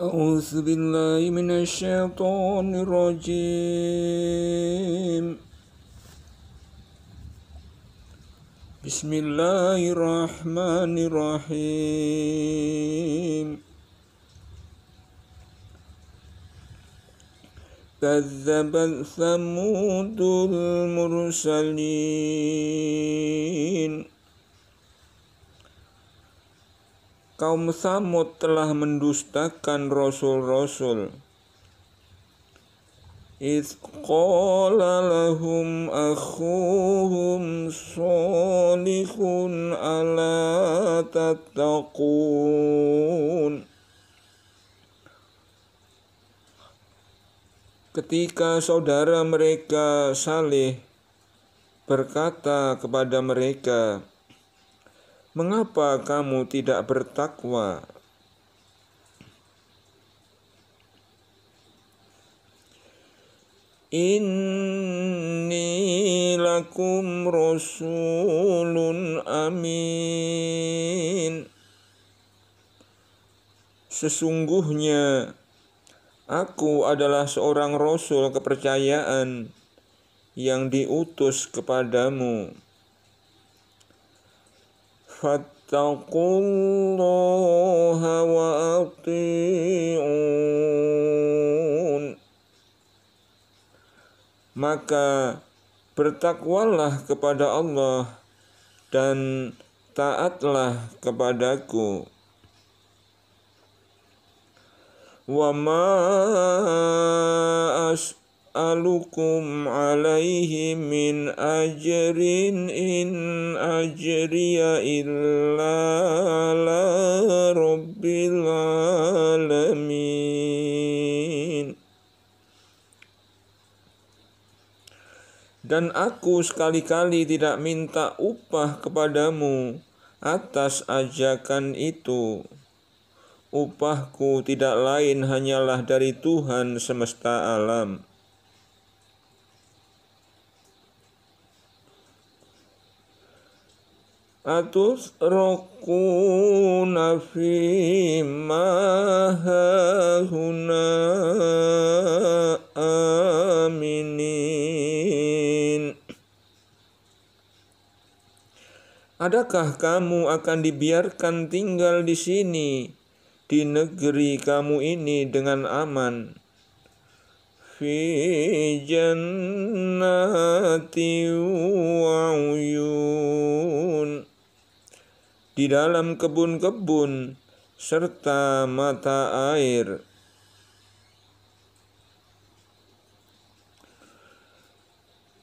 أعوذ بالله من الشيطان الرجيم بسم الله الرحمن الرحيم كذب ثمود المرسلين Kaum Samud telah mendustakan rasul-rasul. إذ qala lahum akhuhum صالح ala tattaqun. Ketika saudara mereka Saleh berkata kepada mereka, Mengapa kamu tidak bertakwa? Inni lakum rasulun amin. Sesungguhnya aku adalah seorang rasul kepercayaan yang diutus kepadamu. فاتقوا الله وأطيعون Maka bertakwalah kepada Allah dan taatlah kepadaku. Wa ma أسألكم عليه من أجر إن أجري إلا على رب العالمين Dan aku sekali-kali tidak minta upah kepadamu atas ajakan itu. Upahku tidak lain hanyalah dari Tuhan semesta alam أتسرقون فيما هاهنا آمنين Adakah kamu akan dibiarkan tinggal di sini, di negeri kamu ini dengan aman? Fi jannati wa di dalam kebun-kebun serta mata air.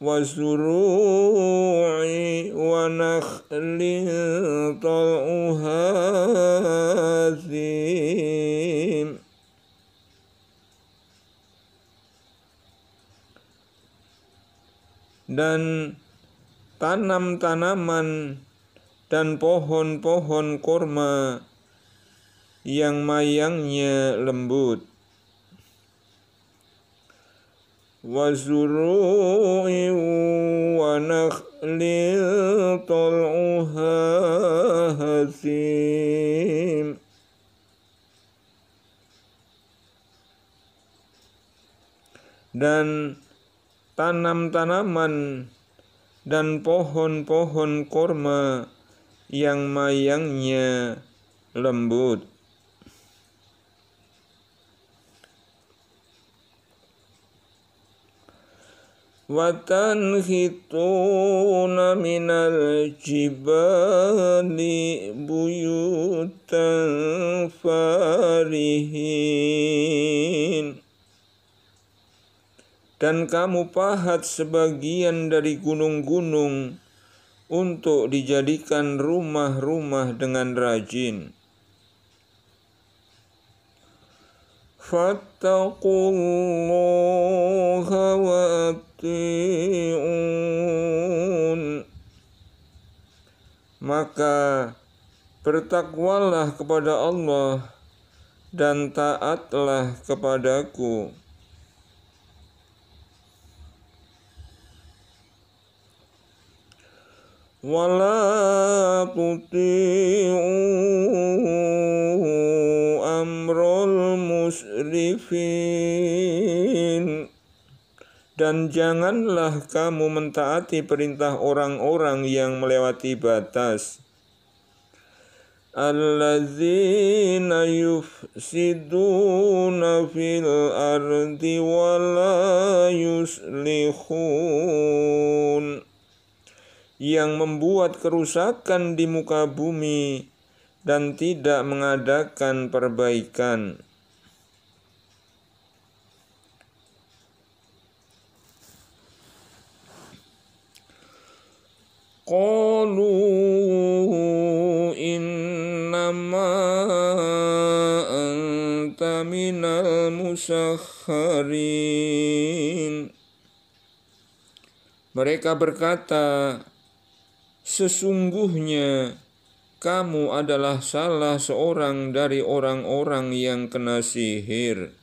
Wasuru'i wa nakhlin tal'uha dan tanam-tanaman dan pohon-pohon kurma yang mayangnya lembut. dan tanam-tanaman dan pohon-pohon kurma yang mayangnya lembut. hitu minal jibali buyutan farihin. Dan kamu pahat sebagian dari gunung-gunung untuk dijadikan rumah-rumah dengan rajin. maka bertakwalah kepada Allah dan taatlah kepadaku. ولا تطيعوا أمر المسرفين dan janganlah kamu mentaati perintah orang-orang yang melewati batas alladzina yufsiduna fil ardi wa la yuslihun yang membuat kerusakan di muka bumi dan tidak mengadakan perbaikan. Qalu innama anta minal musakharin Mereka berkata, Sesungguhnya kamu adalah salah seorang dari orang-orang yang kena sihir.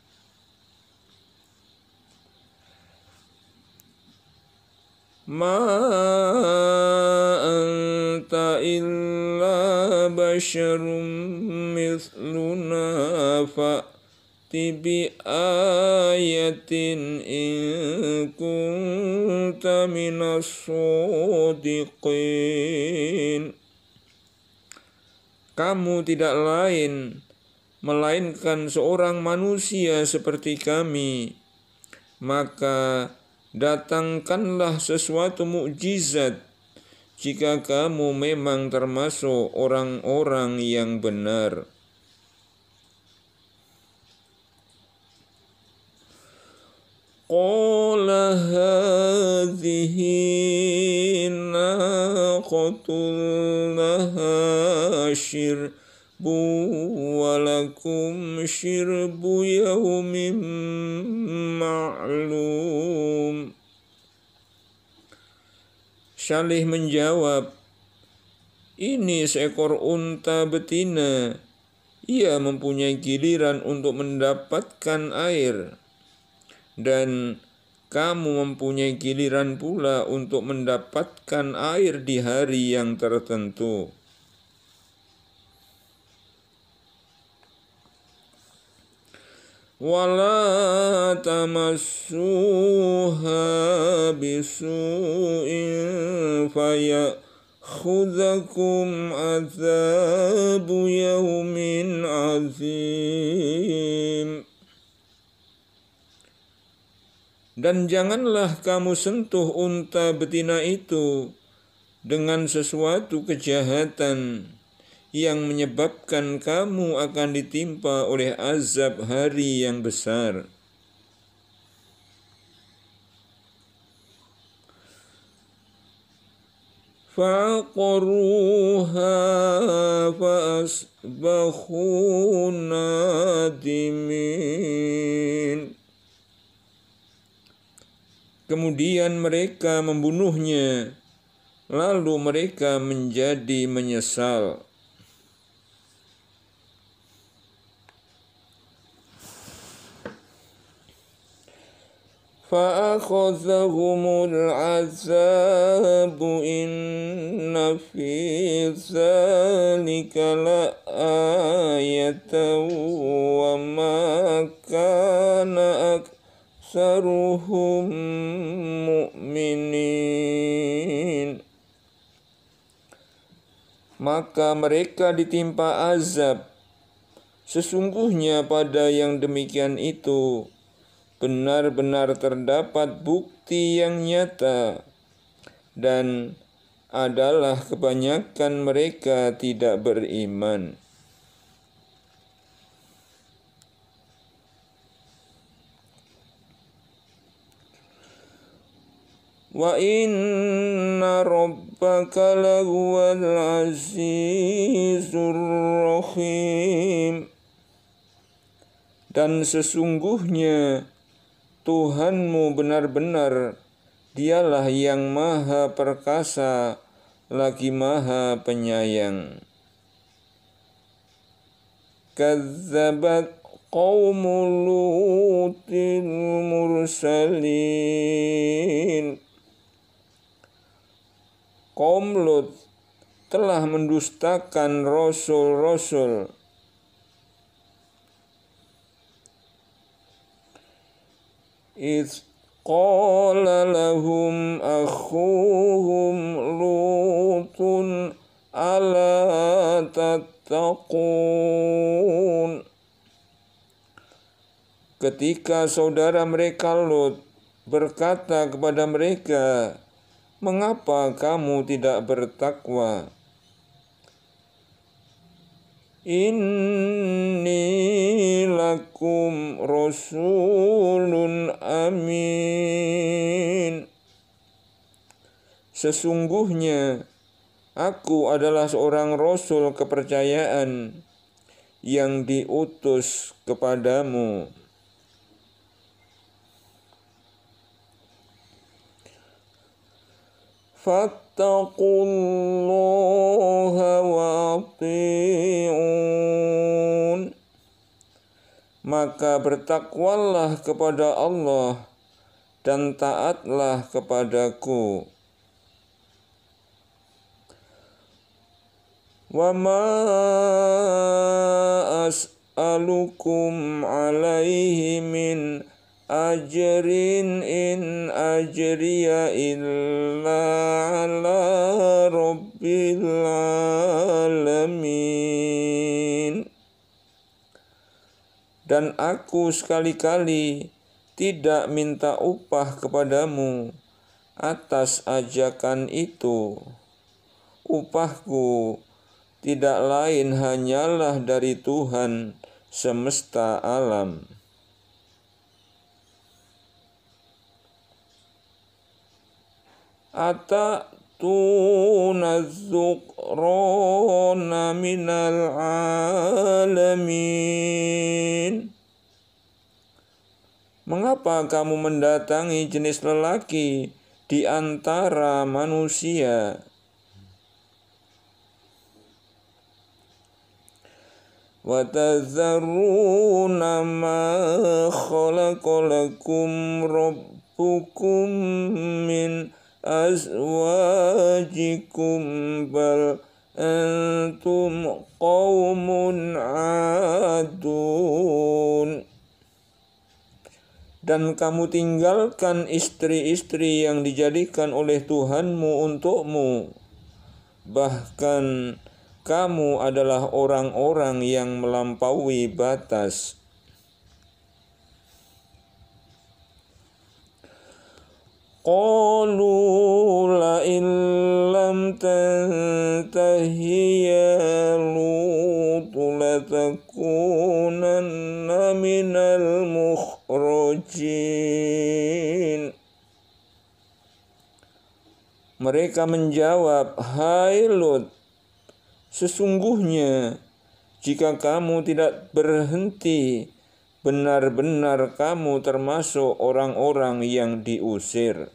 Ma anta illa basyarum mithluna fa'a بآية إن كنت من الصادقين Kamu tidak lain melainkan seorang manusia seperti kami maka datangkanlah sesuatu mukjizat jika kamu memang termasuk orang-orang yang benar. قال هذه ناقة شرب ولكم شرب يوم معلوم Salih menjawab, ini seekor unta betina. Ia mempunyai giliran untuk mendapatkan air dan kamu mempunyai giliran pula untuk mendapatkan air di hari yang tertentu. ولا تمسوها بسوء khudakum عذاب يوم عظيم dan janganlah kamu sentuh unta betina itu dengan sesuatu kejahatan yang menyebabkan kamu akan ditimpa oleh azab hari yang besar. فعقروها فأصبحوا نادمين Kemudian mereka membunuhnya, lalu mereka menjadi menyesal. فأخذهم العذاب إن في ذلك لآية وما كان أكثر أكثرهم مؤمنين maka mereka ditimpa azab sesungguhnya pada yang demikian itu benar-benar terdapat bukti yang nyata dan adalah kebanyakan mereka tidak beriman وإن ربك لهو العزيز الرحيم Dan sesungguhnya Tuhanmu benar-benar Dialah yang maha perkasa lagi maha penyayang Kazzabat qawmu lutil mursalin kaum Lut telah mendustakan rasul-rasul. Ith qala lahum akhuhum lutun ala tattaqun Ketika saudara mereka Lut berkata kepada mereka, mengapa kamu tidak bertakwa? Inni lakum rasulun amin. Sesungguhnya aku adalah seorang rasul kepercayaan yang diutus kepadamu. فاتقوا الله وأطيعون maka bertakwalah kepada Allah dan taatlah kepadaku wa ma as'alukum alaihi min ajrin in ajriya illa ala rabbil alamin dan aku sekali-kali tidak minta upah kepadamu atas ajakan itu upahku tidak lain hanyalah dari Tuhan semesta alam أتأتون الذكران من العالمين Mengapa kamu mendatangi jenis lelaki di antara manusia? وتذرون ما خلق لكم ربكم أزواجكم بل أنتم قوم عادون dan kamu tinggalkan istri-istri yang dijadikan oleh Tuhanmu untukmu. Bahkan kamu adalah orang-orang yang melampaui batas. قالوا لئن لم تنته يا لوط لتكونن من المخرجين Mereka menjawab, Hai Lut, sesungguhnya jika kamu tidak berhenti, benar-benar kamu termasuk orang-orang yang diusir.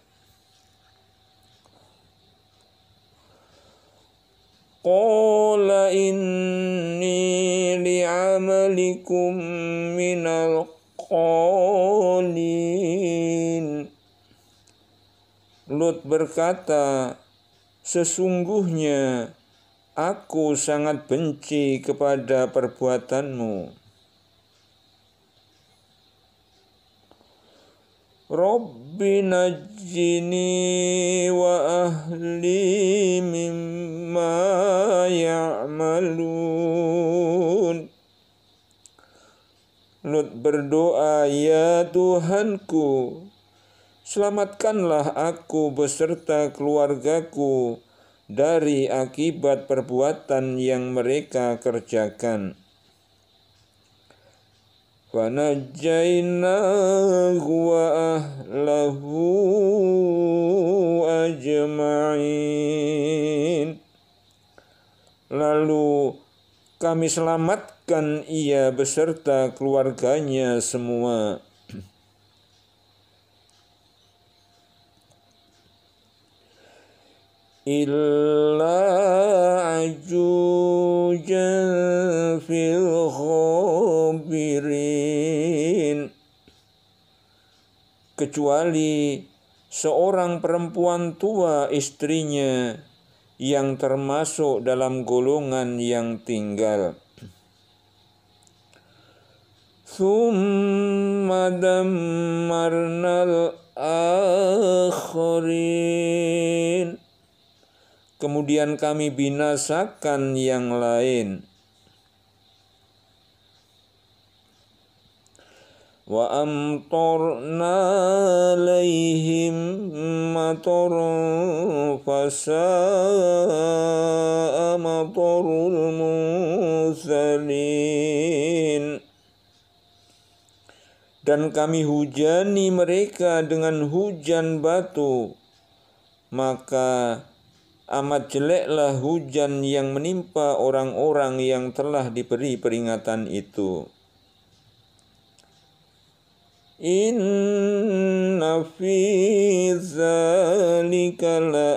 Qala inni li'amalikum minal qalin. Lut berkata, sesungguhnya aku sangat benci kepada perbuatanmu رب wa ahli mimma ya'malun Lut berdoa, Ya Tuhanku, selamatkanlah aku beserta keluargaku dari akibat perbuatan yang mereka kerjakan. فنجيناه وأهله ajma'in Lalu kami selamatkan ia beserta keluarganya semua fil kecuali seorang perempuan tua istrinya yang termasuk dalam golongan yang tinggal. ثم دمرنا akhirin kemudian kami binasakan yang lain. Wa amtorna alaihim mator fasa'a matorul musalin, dan kami hujani mereka dengan hujan batu, maka amat jeleklah hujan yang menimpa orang-orang yang telah diberi peringatan itu. Inna fi zalika la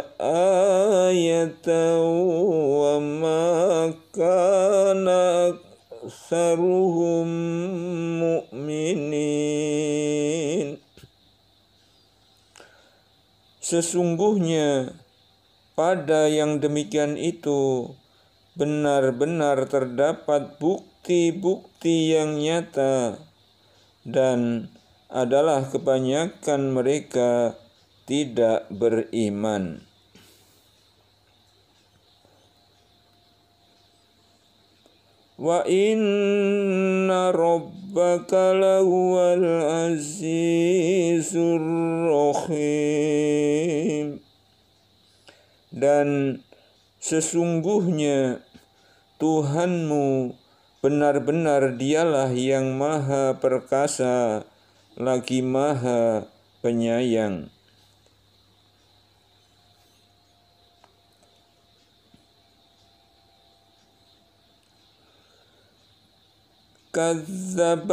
ayata wa ma kana saruhum mu'minin. Sesungguhnya pada yang demikian itu benar-benar terdapat bukti-bukti yang nyata dan adalah kebanyakan mereka tidak beriman. Wa inna rabbaka lahuwal azizur rahim dan sesungguhnya Tuhanmu benar-benar dialah yang maha perkasa lagi maha penyayang. كذب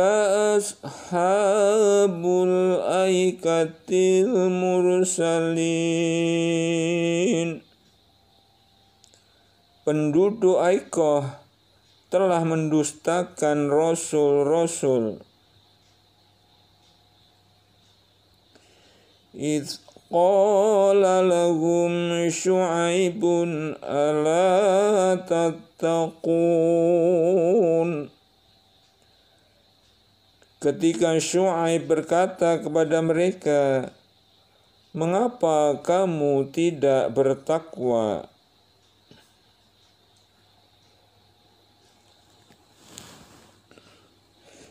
أصحاب الأيكة المرسلين penduduk Aikoh telah mendustakan rasul-rasul. إذ qala lahum syu'aibun ala tattaqun. Ketika Shu'aib berkata kepada mereka, Mengapa kamu tidak bertakwa?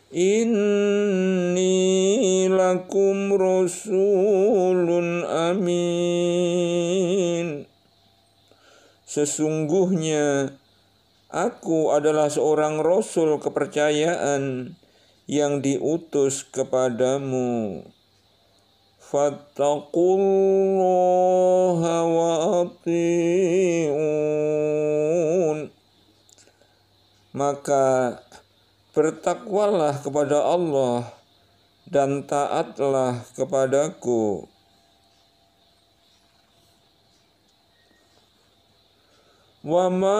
Inni lakum rasulun amin. Sesungguhnya aku adalah seorang rasul kepercayaan yang diutus kepadamu. Fattaqullaha wa Maka Bertakwalah kepada Allah dan taatlah kepadaku. Wa ma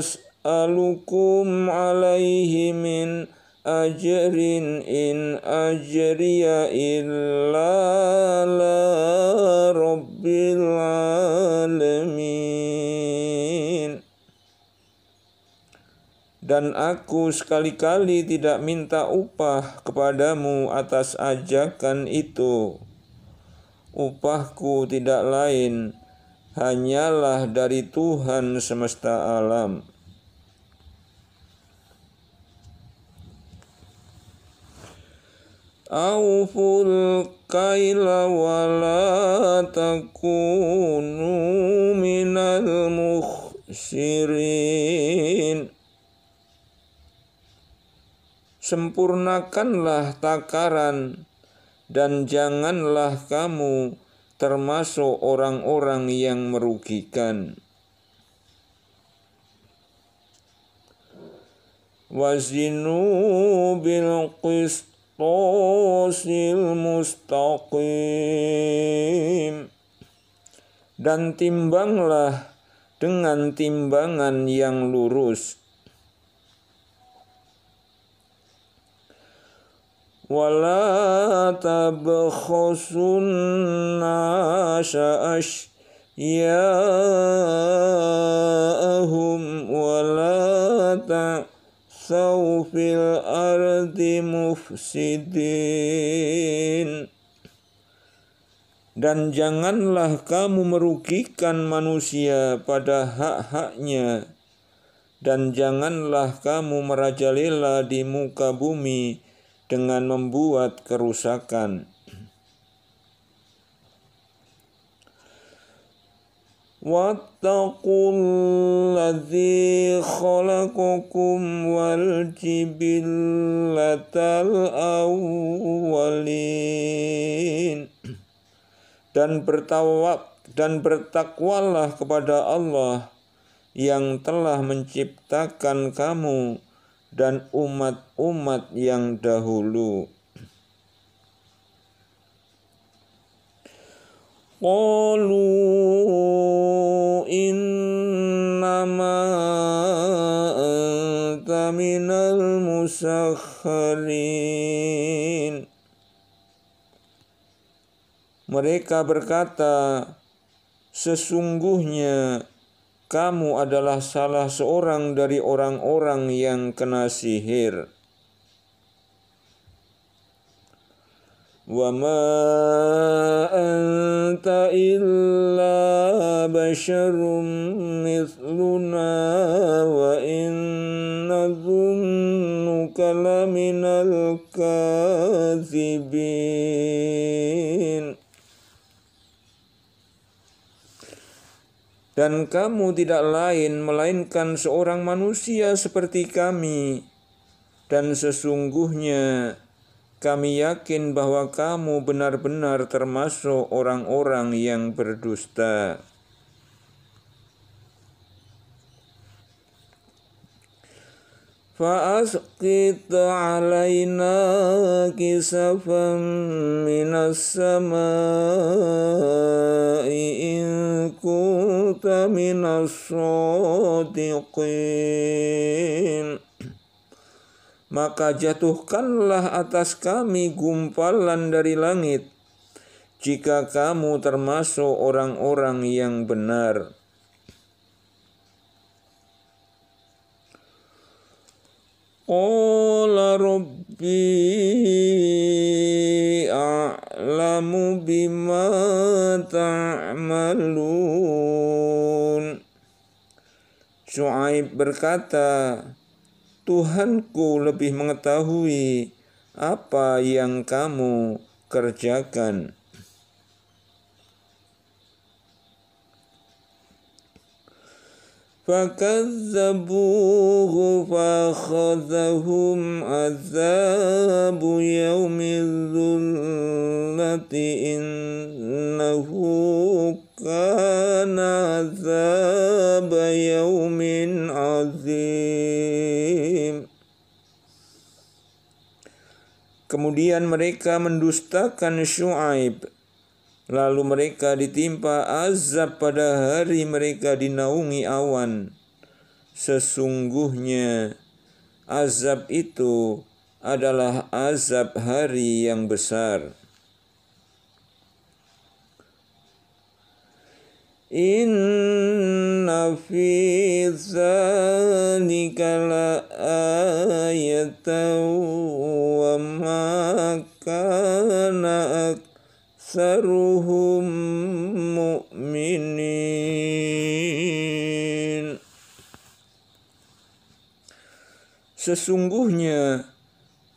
as'alukum alaihi min ajrin in ajriya illa la rabbil alamin. dan aku sekali-kali tidak minta upah kepadamu atas ajakan itu. Upahku tidak lain, hanyalah dari Tuhan semesta alam. Auful kaila wala takunu minal muhsirin sempurnakanlah takaran dan janganlah kamu termasuk orang-orang yang merugikan. Wazinu bil qistosil mustaqim dan timbanglah dengan timbangan yang lurus ولا تبخسوا الناس أشياءهم ولا تأسوا في الأرض مفسدين Dan janganlah kamu merugikan manusia pada hak-haknya, dan janganlah kamu merajalela di muka bumi, dengan membuat kerusakan. واتقوا الذي خلقكم والجبلة الأولين dan bertawab dan bertakwalah kepada Allah yang telah menciptakan kamu dan umat-umat yang dahulu. Qalu innama anta minal musakhirin Mereka berkata sesungguhnya kamu adalah salah seorang dari orang-orang yang kena sihir. Wa ma anta illa basyarum mithluna wa inna zunnuka laminal kathibin. dan kamu tidak lain melainkan seorang manusia seperti kami, dan sesungguhnya kami yakin bahwa kamu benar-benar termasuk orang-orang yang berdusta. فأسقط علينا كسفا من السماء إن كنت من الصادقين Maka jatuhkanlah atas kami gumpalan dari langit, jika kamu termasuk orang-orang yang benar. qala rabbi a'lamu berkata Tuhanku lebih mengetahui apa yang kamu kerjakan فكذبوه فأخذهم عذاب يوم الذلة إنه كان عذاب يوم عظيم Kemudian mereka mendustakan Shu'aib Lalu mereka ditimpa azab pada hari mereka dinaungi awan. Sesungguhnya azab itu adalah azab hari yang besar. Inna fi zalika la ayatan wa ma kana أكثرهم مؤمنين Sesungguhnya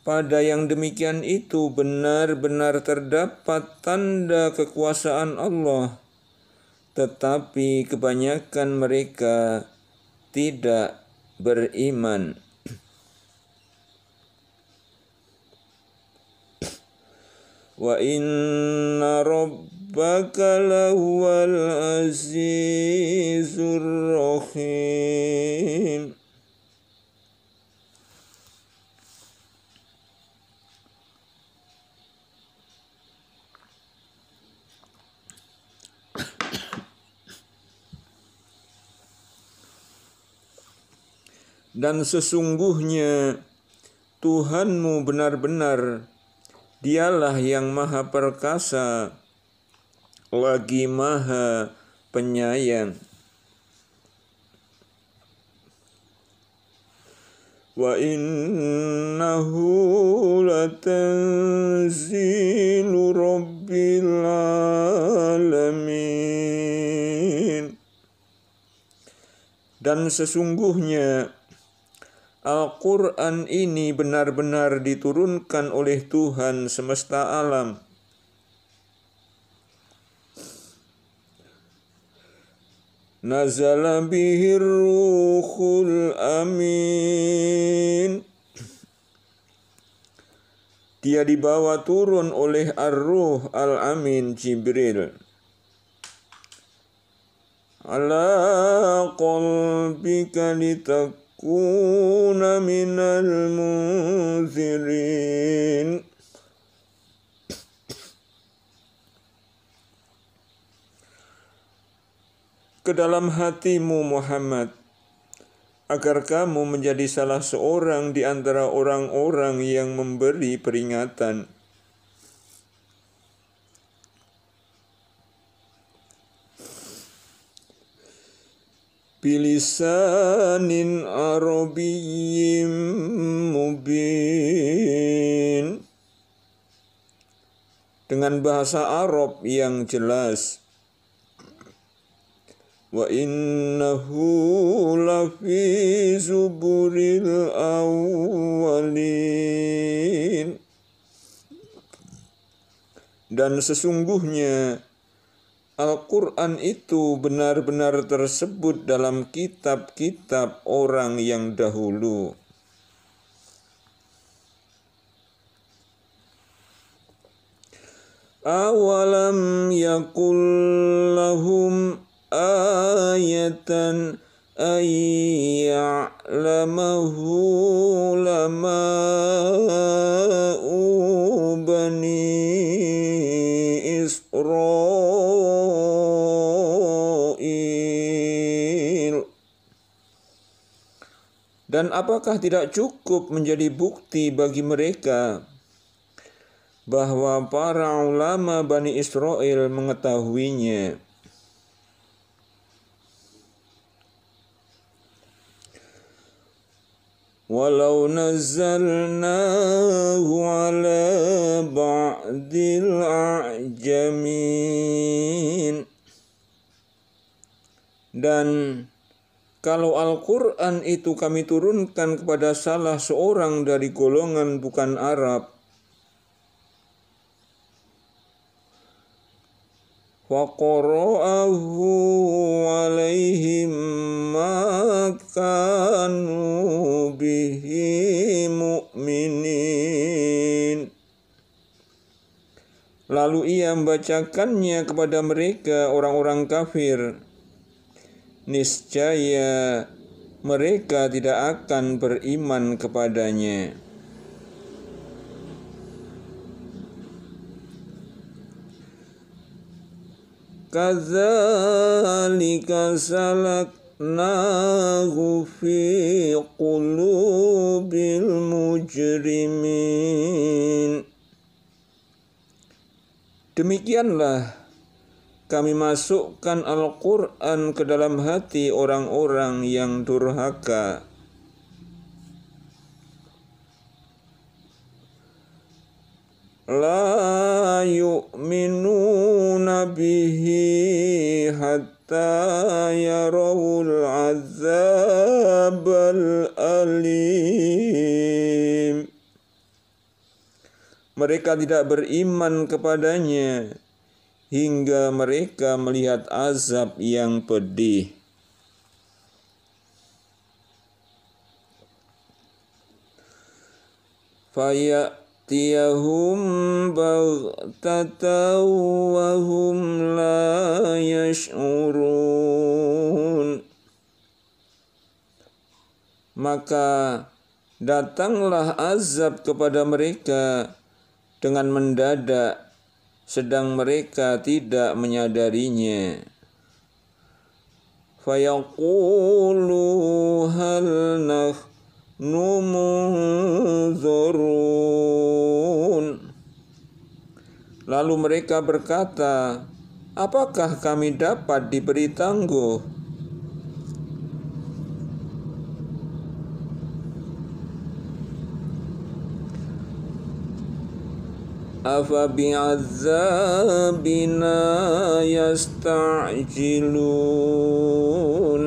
pada yang demikian itu benar-benar terdapat tanda kekuasaan Allah, tetapi kebanyakan mereka tidak beriman. وإن ربك لهو العزيز الرحيم Dan sesungguhnya Tuhanmu benar-benar Dialah yang maha perkasa, lagi maha penyayang. Wa innahu latanzilu rabbil alamin. Dan sesungguhnya Al-Quran ini benar-benar diturunkan oleh Tuhan semesta alam. Nazala bihir ruhul amin. Dia dibawa turun oleh Ar-Ruh Al-Amin Jibril ala qalbika litak تكون من المنذرين ke dalam hatimu Muhammad agar kamu menjadi salah seorang di antara orang-orang yang memberi peringatan بلسان عربي مبين dengan bahasa Arab yang jelas wa innahu lafi zuburil awwalin dan sesungguhnya Al-Quran itu benar-benar tersebut dalam kitab-kitab orang yang dahulu. Awalam yakullahum ayatan ayya'lamahu lama Dan apakah tidak cukup menjadi bukti bagi mereka bahwa para ulama Bani Israel mengetahuinya? ولو نزلناه على بعض الأعجمين dan kalau Al-Quran itu kami turunkan kepada salah seorang dari golongan bukan Arab, وقرأه عليهم مَا كَانُوا بِهِ مُؤْمِنِينَ Lalu ia membacakannya kepada mereka orang-orang kafir niscaya mereka tidak akan beriman kepadanya. salak nahu fi qulubil mujrimin. Demikianlah kami masukkan Al-Quran ke dalam hati orang-orang yang durhaka. La yu'minuna bihi hatta yarawul azab al-alim. Mereka tidak beriman kepadanya hingga mereka melihat azab yang pedih. Fayatiyahum baghtataw la yash'urun. Maka datanglah azab kepada mereka dengan mendadak sedang mereka tidak menyadarinya. Fayaqulu hal nahnu munzurun. Lalu mereka berkata, apakah kami dapat diberi tangguh? afabi'adzabina yasta'jilun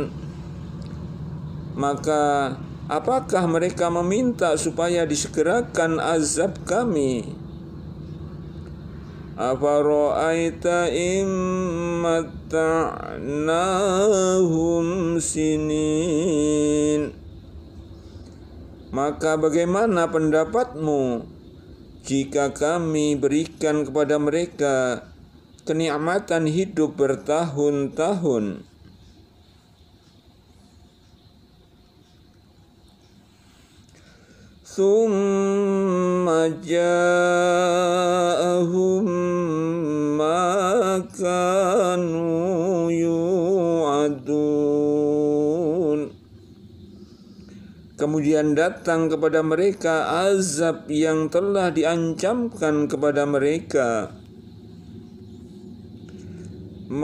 maka apakah mereka meminta supaya disegerakan azab kami Afara'aita immata'nahum sinin Maka bagaimana pendapatmu jika kami berikan kepada mereka kenikmatan hidup bertahun-tahun. summa ja'ahum ما Kemudian datang kepada mereka azab yang telah diancamkan kepada mereka. makanu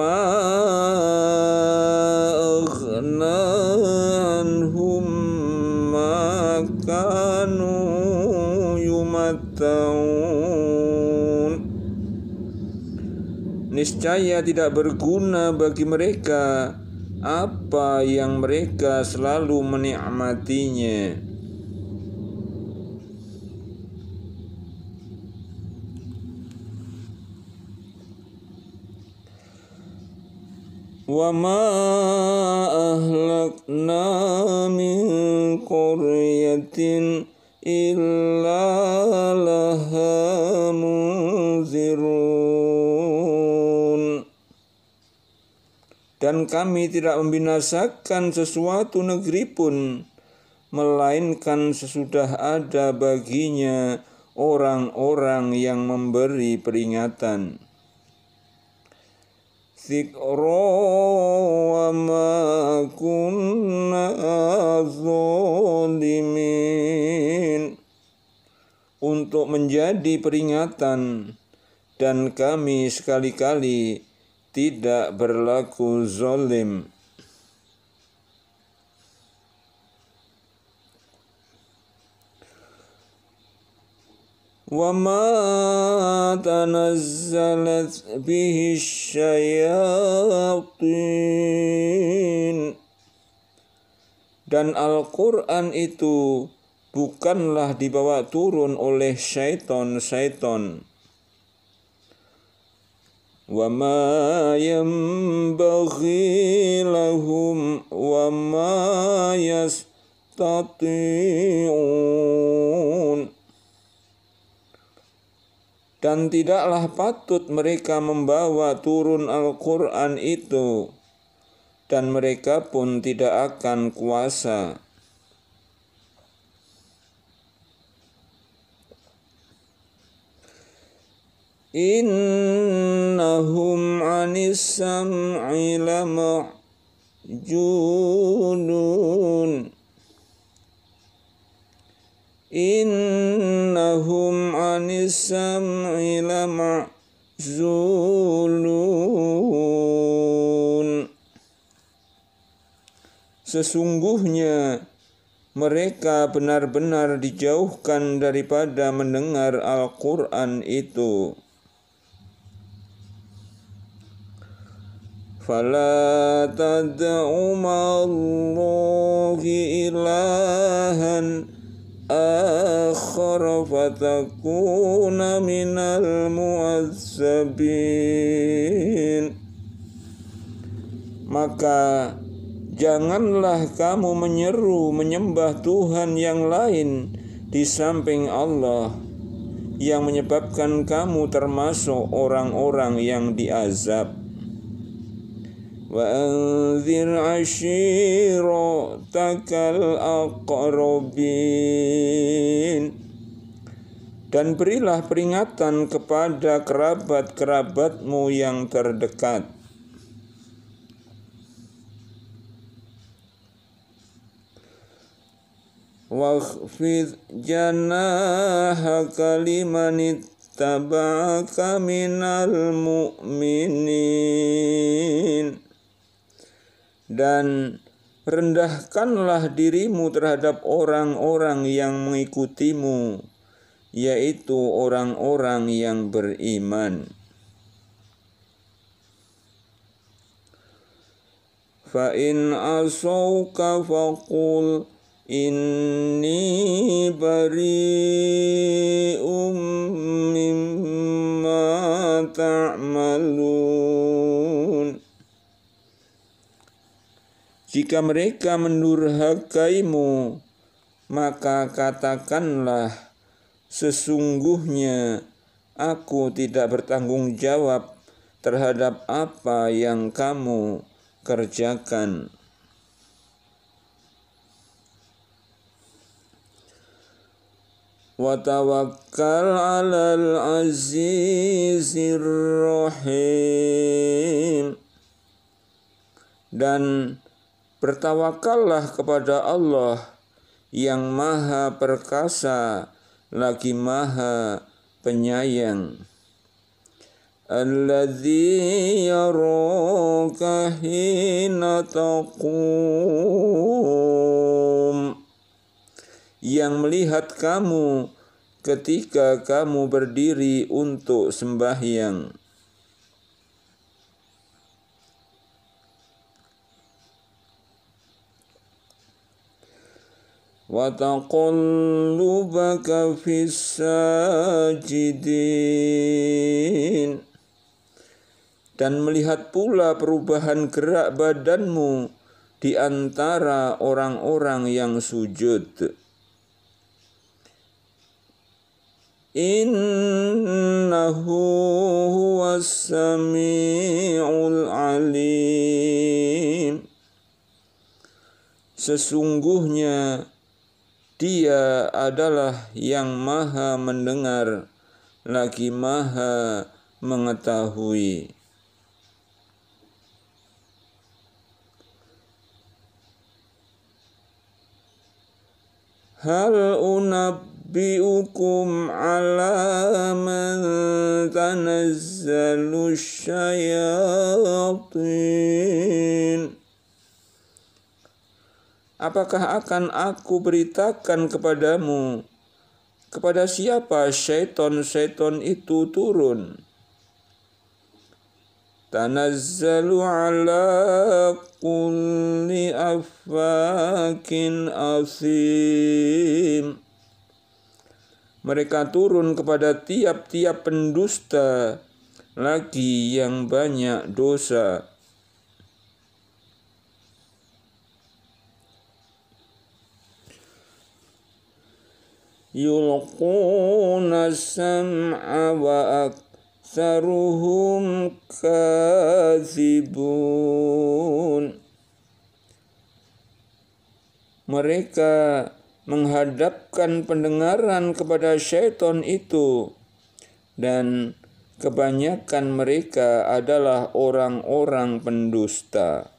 Niscaya tidak berguna bagi mereka apa yang mereka selalu menikmatinya. وما أهلكنا من قرية إلا لها منذرون dan kami tidak membinasakan sesuatu negeri pun, melainkan sesudah ada baginya orang-orang yang memberi peringatan. kunna Untuk menjadi peringatan dan kami sekali-kali tidak berlaku zolim. وما تنزلت به الشياطين dan Al-Quran itu bukanlah dibawa turun oleh syaiton-syaiton. وما ينبغي لهم وما يستطيعون dan tidaklah patut mereka membawa turun Al-Quran itu, dan mereka pun tidak akan kuasa. Inna وهم عن السمع لمحجولون إنهم عن السمع لمحجولون Sesungguhnya mereka benar-benar dijauhkan daripada mendengar Al-Quran itu. فلا تدع مع الله إلها آخر فتكون من المعذبين Maka janganlah kamu menyeru menyembah Tuhan yang lain di samping Allah yang menyebabkan kamu termasuk orang-orang yang diazab. وأنذر عشيرتك الأقربين dan berilah peringatan kepada kerabat-kerabatmu yang terdekat. Wakhfid janahaka liman ittaba'aka minal mu'minin dan rendahkanlah dirimu terhadap orang-orang yang mengikutimu, yaitu orang-orang yang beriman. فإن عصوك فقل إني بريء ta'malun. Ta jika mereka mendurhakaimu, maka katakanlah, sesungguhnya aku tidak bertanggung jawab terhadap apa yang kamu kerjakan. وتوكل alal azizir rahim. dan Bertawakallah kepada Allah yang maha perkasa lagi maha penyayang. Alladhi yaraka hina taqum Yang melihat kamu ketika kamu berdiri untuk sembahyang. وتقلبك في الساجدين dan melihat pula perubahan gerak badanmu di antara orang-orang yang sujud. Innahu huwas alim Sesungguhnya dia adalah yang maha mendengar, lagi maha mengetahui. Hal unabbiukum ala man tanazzalu syayatin apakah akan aku beritakan kepadamu kepada siapa syaiton-syaiton itu turun tanazzalu ala kulli afakin asim mereka turun kepada tiap-tiap pendusta lagi yang banyak dosa. يلقون السمع وأكثرهم كاذبون mereka menghadapkan pendengaran kepada syaitan itu dan kebanyakan mereka adalah orang-orang pendusta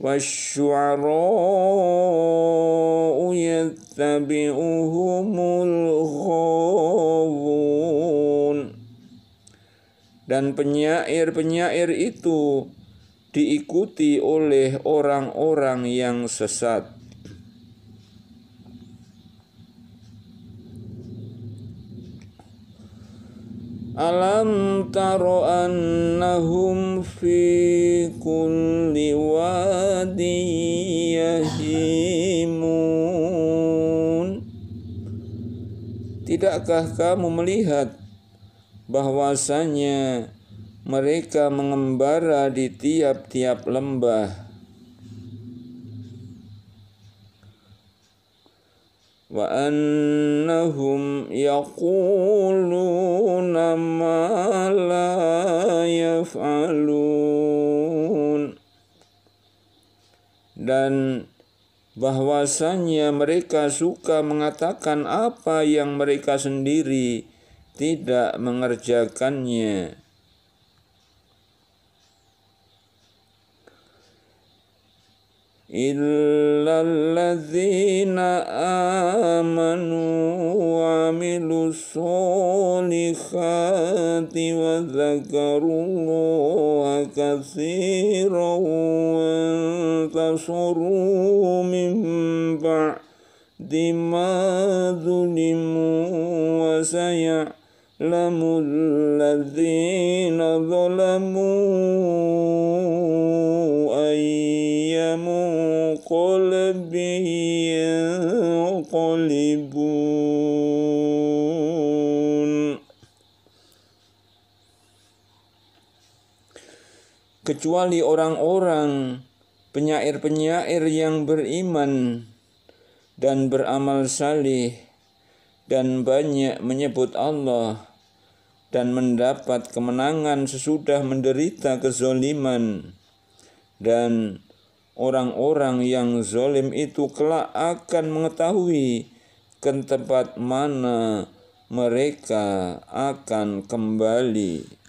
والشعراء يتبعهم الغاوون dan penyair-penyair itu diikuti oleh orang-orang yang sesat Alam taro annahum fi kulli wadi yahimun Tidakkah kamu melihat bahwasanya mereka mengembara di tiap-tiap lembah وأنهم يقولون ما لا يفعلون dan bahwasannya mereka suka mengatakan apa yang mereka sendiri tidak mengerjakannya. آمَنُوا الصالحات وذكروا الله كثيرا وانتصروا من بعد ما ظلموا وسيعلم الذين ظلموا kecuali orang-orang penyair-penyair yang beriman dan beramal salih dan banyak menyebut Allah dan mendapat kemenangan sesudah menderita kezoliman dan orang-orang yang zolim itu kelak akan mengetahui ke tempat mana mereka akan kembali.